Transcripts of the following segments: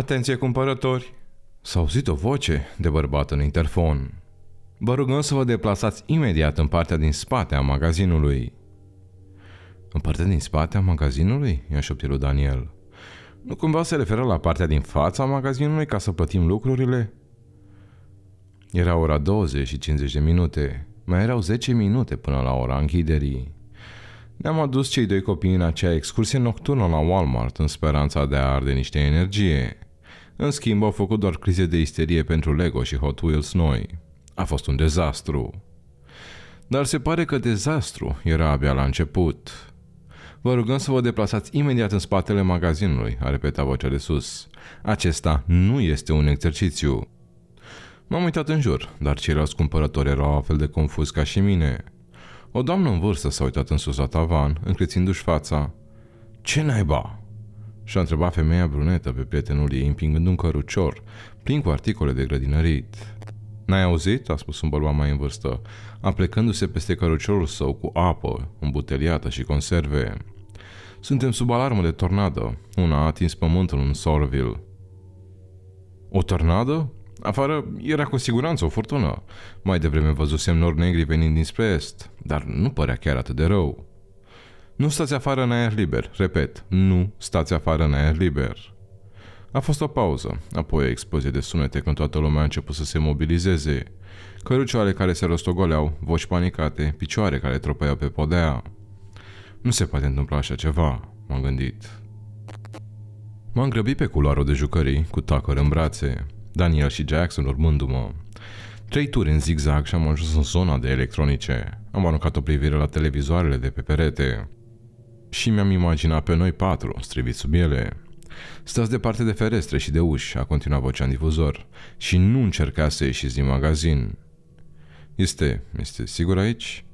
Atenție cumpărători! S-a auzit o voce de bărbat în interfon. Vă rugăm să vă deplasați imediat în partea din spate a magazinului. În partea din spate a magazinului? I-a șoptit Daniel. Nu cumva se referă la partea din fața magazinului ca să plătim lucrurile? Era ora 20 și 50 de minute. Mai erau 10 minute până la ora închiderii. Ne-am adus cei doi copii în acea excursie nocturnă la Walmart în speranța de a arde niște energie. În schimb, au făcut doar crize de isterie pentru Lego și Hot Wheels noi. A fost un dezastru. Dar se pare că dezastru era abia la început. Vă rugăm să vă deplasați imediat în spatele magazinului, a repetat vocea de sus. Acesta nu este un exercițiu. M-am uitat în jur, dar ceilalți cumpărători erau la fel de confuz ca și mine. O doamnă în vârstă s-a uitat în sus la tavan, încrețindu-și fața. Ce naiba? și-a întrebat femeia brunetă pe prietenul ei, împingând un cărucior, plin cu articole de grădinărit. N-ai auzit?" a spus un bărbat mai în vârstă, aplecându-se peste căruciorul său cu apă, îmbuteliată și conserve. Suntem sub alarmă de tornadă. Una a atins pământul în Sorville. O tornadă? Afară era cu siguranță o furtună. Mai devreme văzusem nori negri venind dinspre est, dar nu părea chiar atât de rău. Nu stați afară în aer liber, repet, nu stați afară în aer liber. A fost o pauză, apoi o explozie de sunete când toată lumea a început să se mobilizeze. Cărucioare care se rostogoleau, voci panicate, picioare care tropăiau pe podea. Nu se poate întâmpla așa ceva, m-am gândit. M-am grăbit pe culoarul de jucării, cu tacăr în brațe, Daniel și Jackson urmându-mă. Trei turi în zigzag și am ajuns în zona de electronice. Am aruncat o privire la televizoarele de pe perete și mi-am imaginat pe noi patru, strivit sub ele. Stați departe de ferestre și de uși, a continuat vocea în difuzor, și nu încerca să ieșiți din magazin. Este, este sigur aici?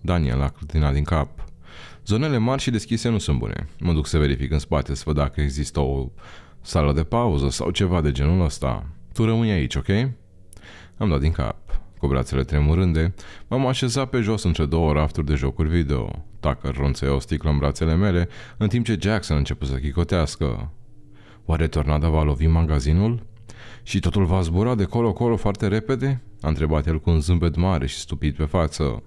Daniel a clătinat din cap. Zonele mari și deschise nu sunt bune. Mă duc să verific în spate să văd dacă există o sală de pauză sau ceva de genul ăsta. Tu rămâi aici, ok? Am dat din cap. Cu brațele tremurânde, m-am așezat pe jos între două rafturi de jocuri video. Tucker ronțea o sticlă în brațele mele, în timp ce Jackson a început să chicotească. Oare tornada va lovi magazinul? Și totul va zbura de colo-colo foarte repede? A întrebat el cu un zâmbet mare și stupid pe față.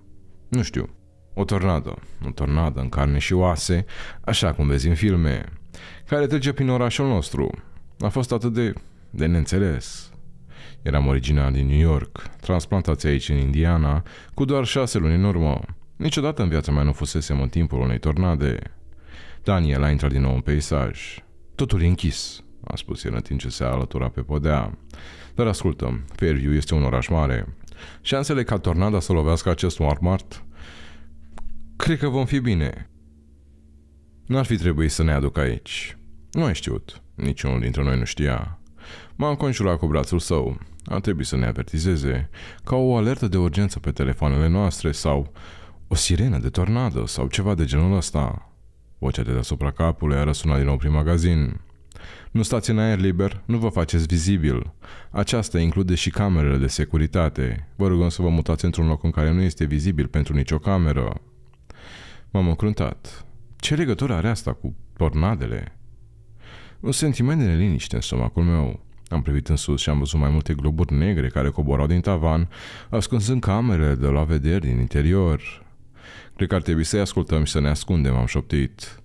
Nu știu. O tornadă. O tornadă în carne și oase, așa cum vezi în filme, care trece prin orașul nostru. A fost atât de... de neînțeles. Eram originar din New York, transplantați aici în Indiana, cu doar șase luni în urmă. Niciodată în viața mea nu fusesem în timpul unei tornade. Daniel a intrat din nou în peisaj. Totul e închis, a spus el în timp ce se alătura pe podea. Dar ascultă, Fairview este un oraș mare. Șansele ca tornada să lovească acest Walmart? Cred că vom fi bine. N-ar fi trebuit să ne aduc aici. Nu ai știut. Niciunul dintre noi nu știa. M-a înconjurat cu brațul său. A trebuit să ne avertizeze, ca o alertă de urgență pe telefoanele noastre sau o sirenă de tornadă sau ceva de genul ăsta. Vocea de deasupra capului a răsunat din nou prin magazin. Nu stați în aer liber, nu vă faceți vizibil. Aceasta include și camerele de securitate. Vă rugăm să vă mutați într-un loc în care nu este vizibil pentru nicio cameră. M-am încruntat. Ce legătură are asta cu tornadele? Un sentiment de neliniște în stomacul meu. Am privit în sus și am văzut mai multe globuri negre care coborau din tavan, ascunzând camerele de la vederi din interior. Cred că ar trebui să-i ascultăm și să ne ascundem, am șoptit.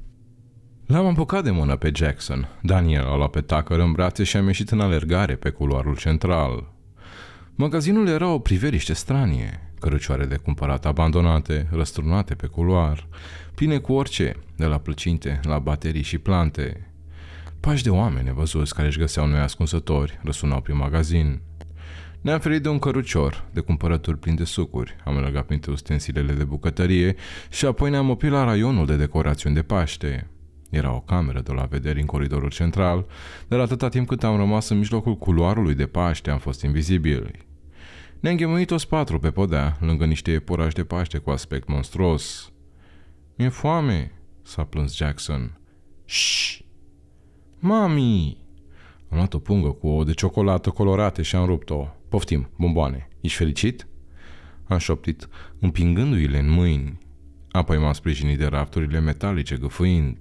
L-am apucat de mână pe Jackson. Daniel a luat pe tacăr în brațe și am ieșit în alergare pe culoarul central. Magazinul era o priveliște stranie, cărucioare de cumpărat abandonate, răsturnate pe culoar, pline cu orice, de la plăcinte, la baterii și plante. Pași de oameni nevăzuți care își găseau noi ascunsători răsunau prin magazin. Ne-am ferit de un cărucior de cumpărături plin de sucuri, am legat printre ustensilele de bucătărie și apoi ne-am oprit la raionul de decorațiuni de Paște. Era o cameră de la vedere în coridorul central, dar atâta timp cât am rămas în mijlocul culoarului de Paște am fost invizibili. Ne-am ghemuit toți patru pe podea, lângă niște iepurași de Paște cu aspect monstruos. Mi-e foame, s-a plâns Jackson. Shh! Mami! Am luat o pungă cu ouă de ciocolată colorate și am rupt-o. Poftim, bomboane. Ești fericit? Am șoptit, împingându-i-le în mâini. Apoi m-am sprijinit de rafturile metalice, gâfâind.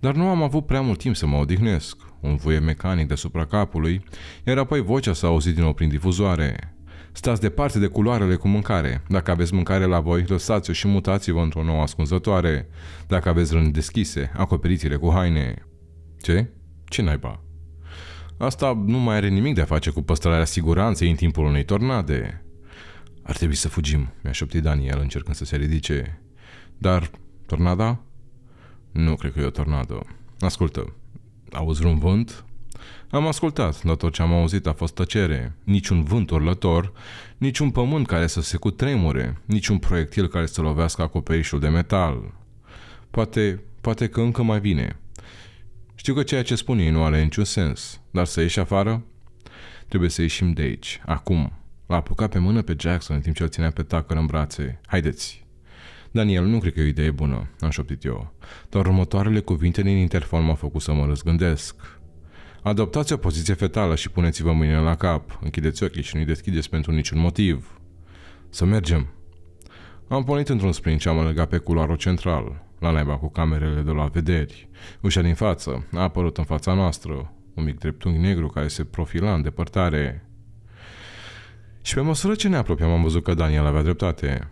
Dar nu am avut prea mult timp să mă odihnesc. Un vuie mecanic deasupra capului, iar apoi vocea s-a auzit din nou prin difuzoare. Stați departe de culoarele cu mâncare. Dacă aveți mâncare la voi, lăsați-o și mutați-vă într-o nouă ascunzătoare. Dacă aveți rând deschise, acoperiți-le cu haine. Ce? Ce naiba? Asta nu mai are nimic de a face cu păstrarea siguranței în timpul unei tornade. Ar trebui să fugim, mi-a șoptit Daniel încercând să se ridice. Dar tornada? Nu cred că e o tornadă. Ascultă, auzi vreun vânt? Am ascultat, dar tot ce am auzit a fost tăcere. Niciun vânt urlător, niciun pământ care să se cutremure, niciun proiectil care să lovească acoperișul de metal. Poate, poate că încă mai vine. Știu că ceea ce spun ei nu are niciun sens, dar să ieși afară? Trebuie să ieșim de aici, acum. L-a apucat pe mână pe Jackson în timp ce îl ținea pe tacăr în brațe. Haideți! Daniel, nu cred că e o idee bună, am șoptit eu, dar următoarele cuvinte din interfon m-au făcut să mă răzgândesc. Adoptați o poziție fetală și puneți-vă mâinile la cap, închideți ochii și nu-i deschideți pentru niciun motiv. Să mergem! Am pornit într-un sprint și am legat pe culoarul central la naiba cu camerele de la vederi. Ușa din față a apărut în fața noastră, un mic dreptunghi negru care se profila în depărtare. Și pe măsură ce ne apropiam am văzut că Daniel avea dreptate.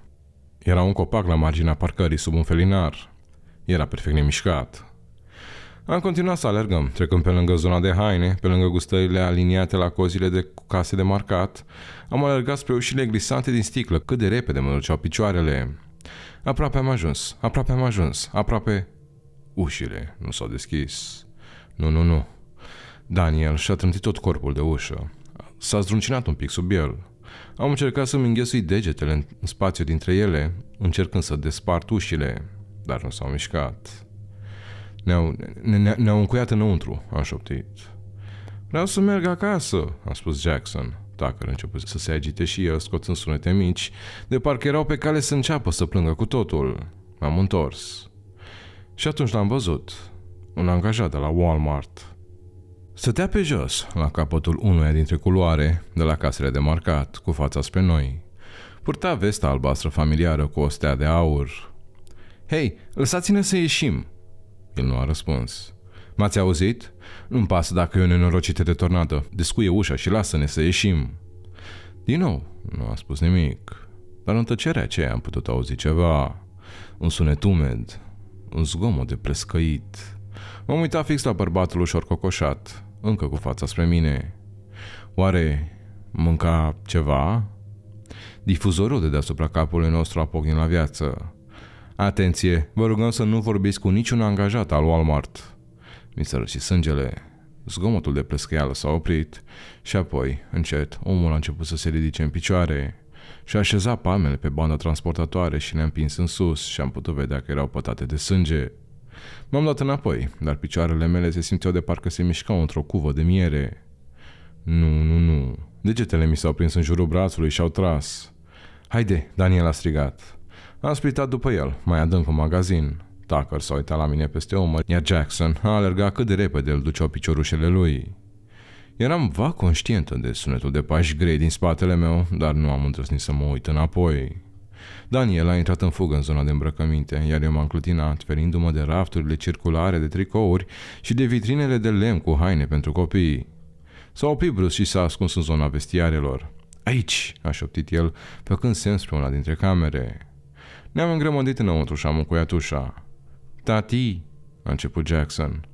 Era un copac la marginea parcării sub un felinar. Era perfect nemișcat. Am continuat să alergăm, trecând pe lângă zona de haine, pe lângă gustările aliniate la cozile de case de marcat. Am alergat spre ușile glisante din sticlă, cât de repede mă duceau picioarele. Aproape am ajuns, aproape am ajuns, aproape... Ușile nu s-au deschis. Nu, nu, nu. Daniel și-a trântit tot corpul de ușă. S-a zdruncinat un pic sub el. Am încercat să-mi înghesui degetele în spațiu dintre ele, încercând să despart ușile, dar nu s-au mișcat. Ne-au, ne, ne-au încuiat înăuntru, am șoptit. Vreau să merg acasă, a spus Jackson tacăr început să se agite și el, scoțând sunete mici, de parcă erau pe cale să înceapă să plângă cu totul. M-am întors. Și atunci l-am văzut. Un angajat de la Walmart. Stătea pe jos, la capătul unuia dintre culoare, de la casele de marcat, cu fața spre noi. Purta vesta albastră familiară cu o stea de aur. Hei, lăsați-ne să ieșim!" El nu a răspuns. M-ați auzit? Nu-mi pasă dacă e o nenorocită de tornadă. Descuie ușa și lasă-ne să ieșim. Din nou, nu a spus nimic. Dar în tăcerea aceea am putut auzi ceva. Un sunet umed, un zgomot de prescăit. M-am uitat fix la bărbatul ușor cocoșat, încă cu fața spre mine. Oare mânca ceva? Difuzorul de deasupra capului nostru a pocnit la viață. Atenție, vă rugăm să nu vorbiți cu niciun angajat al Walmart. Mi s-a răsit sângele, zgomotul de plescăială s-a oprit și apoi, încet, omul a început să se ridice în picioare și a așezat palmele pe banda transportatoare și le-a împins în sus și am putut vedea că erau pătate de sânge. M-am dat înapoi, dar picioarele mele se simțeau de parcă se mișcau într-o cuvă de miere. Nu, nu, nu. Degetele mi s-au prins în jurul brațului și au tras. Haide, Daniel a strigat. Am spritat după el, mai adânc în magazin. Tucker s-a uitat la mine peste omăr, iar Jackson a alergat cât de repede îl duceau piciorușele lui. Eram va conștientă de sunetul de pași grei din spatele meu, dar nu am îndrăznit să mă uit înapoi. Daniel a intrat în fugă în zona de îmbrăcăminte, iar eu m-am clutinat, ferindu-mă de rafturile circulare de tricouri și de vitrinele de lemn cu haine pentru copii. S-a oprit brusc și s-a ascuns în zona vestiarelor. Aici!" a șoptit el, făcând semn spre una dintre camere. Ne-am îngrămădit înăuntru și am încuiat ușa. Tati, a început Jackson.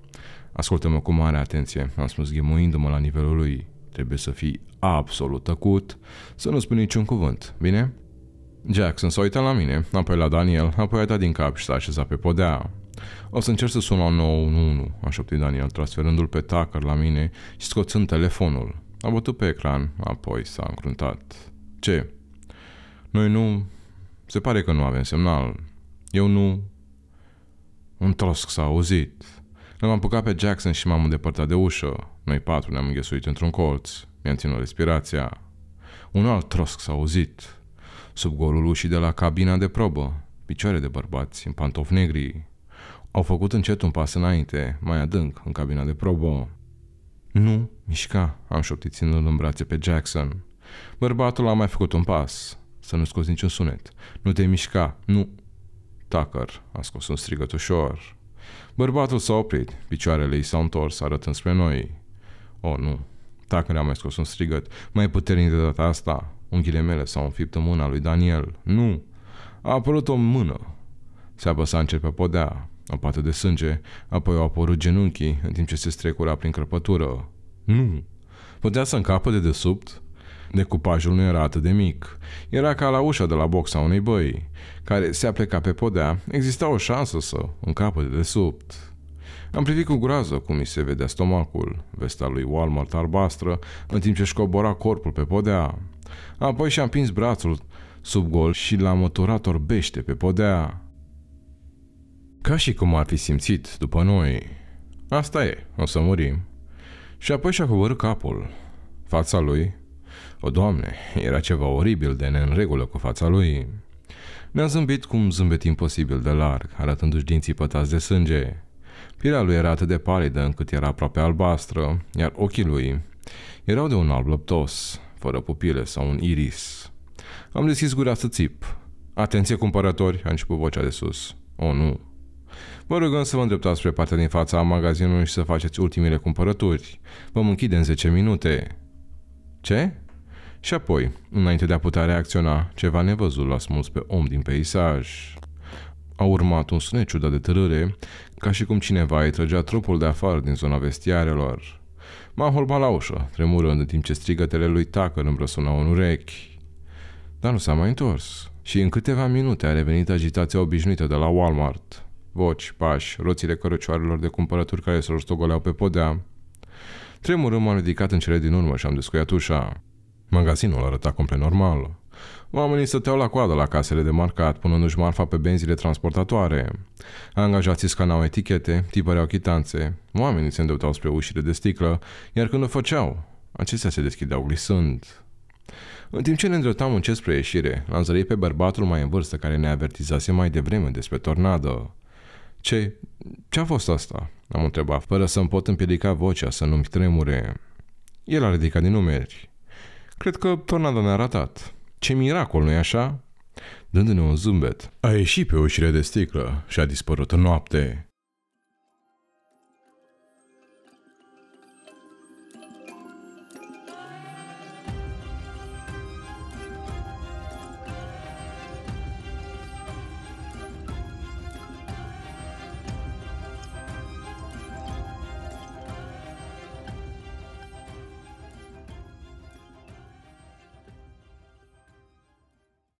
Ascultă-mă cu mare atenție, am spus ghemuindu-mă la nivelul lui. Trebuie să fii absolut tăcut, să nu spui niciun cuvânt, bine? Jackson s-a uitat la mine, apoi la Daniel, apoi a dat din cap și s-a așezat pe podea. O să încerc să sun la 911, a șoptit Daniel, transferându-l pe tacăr la mine și scoțând telefonul. A bătut pe ecran, apoi s-a încruntat. Ce? Noi nu... Se pare că nu avem semnal. Eu nu un trosc s-a auzit. L-am apucat pe Jackson și m-am îndepărtat de ușă. Noi patru ne-am înghesuit într-un colț. Mi-am ținut respirația. Un alt trosc s-a auzit. Sub golul ușii de la cabina de probă. Picioare de bărbați în pantofi negri. Au făcut încet un pas înainte, mai adânc, în cabina de probă. Nu, mișca, am șoptit ținând în brațe pe Jackson. Bărbatul a mai făcut un pas. Să nu scoți niciun sunet. Nu te mișca. Nu, Tucker a scos un strigăt ușor. Bărbatul s-a oprit, picioarele i s-au întors, arătând spre noi. Oh, nu, Tucker a mai scos un strigăt, mai puternic de data asta. Unghiile mele s-au înfipt în mâna lui Daniel. Nu! A apărut o mână. Se apăsa încet pe podea, o pată de sânge, apoi au apărut genunchii în timp ce se strecura prin crăpătură. Nu! Putea să încapă de desubt? Decupajul nu era atât de mic. Era ca la ușa de la boxa unei băi, care se apleca pe podea, exista o șansă să încapă de desubt. Am privit cu groază cum mi se vedea stomacul, vesta lui Walmart albastră, în timp ce își cobora corpul pe podea. Apoi și-a împins brațul sub gol și l-a măturat orbește pe podea. Ca și cum ar fi simțit după noi. Asta e, o să murim. Și apoi și-a coborât capul. Fața lui o, Doamne, era ceva oribil de neînregulă cu fața lui. Ne-a zâmbit cum zâmbet imposibil de larg, arătându-și dinții pătați de sânge. Pielea lui era atât de palidă încât era aproape albastră, iar ochii lui erau de un alb lăptos, fără pupile sau un iris. Am deschis gura să țip. Atenție, cumpărători, a început vocea de sus. O, nu. Vă rugăm să vă îndreptați spre partea din fața magazinului și să faceți ultimile cumpărături. Vom închide în 10 minute. Ce? Și apoi, înainte de a putea reacționa, ceva nevăzut l-a smuls pe om din peisaj. A urmat un sunet ciudat de târâre, ca și cum cineva îi trăgea trupul de afară din zona vestiarelor. M-a holbat la ușă, tremurând în timp ce strigătele lui tacă îmi răsunau în urechi. Dar nu s-a mai întors și în câteva minute a revenit agitația obișnuită de la Walmart. Voci, pași, roțile cărăcioarelor de cumpărături care se rostogoleau pe podea. Tremurând m-am ridicat în cele din urmă și am descuiat ușa. Magazinul arăta complet normal. Oamenii stăteau la coadă la casele de marcat, punându-și marfa pe benzile transportatoare. Angajații scanau etichete, tipăreau chitanțe, oamenii se îndeutau spre ușile de sticlă, iar când o făceau, acestea se deschideau glisând. În timp ce ne îndreptam încet spre ieșire, l-am zărit pe bărbatul mai în vârstă care ne avertizase mai devreme despre tornadă. Ce? Ce-a fost asta?" am întrebat, fără să-mi pot împiedica vocea să nu-mi tremure. El a ridicat din numeri. Cred că tornada ne-a ratat. Ce miracol, nu-i așa? Dându-ne un zâmbet, a ieșit pe o de sticlă și a dispărut în noapte.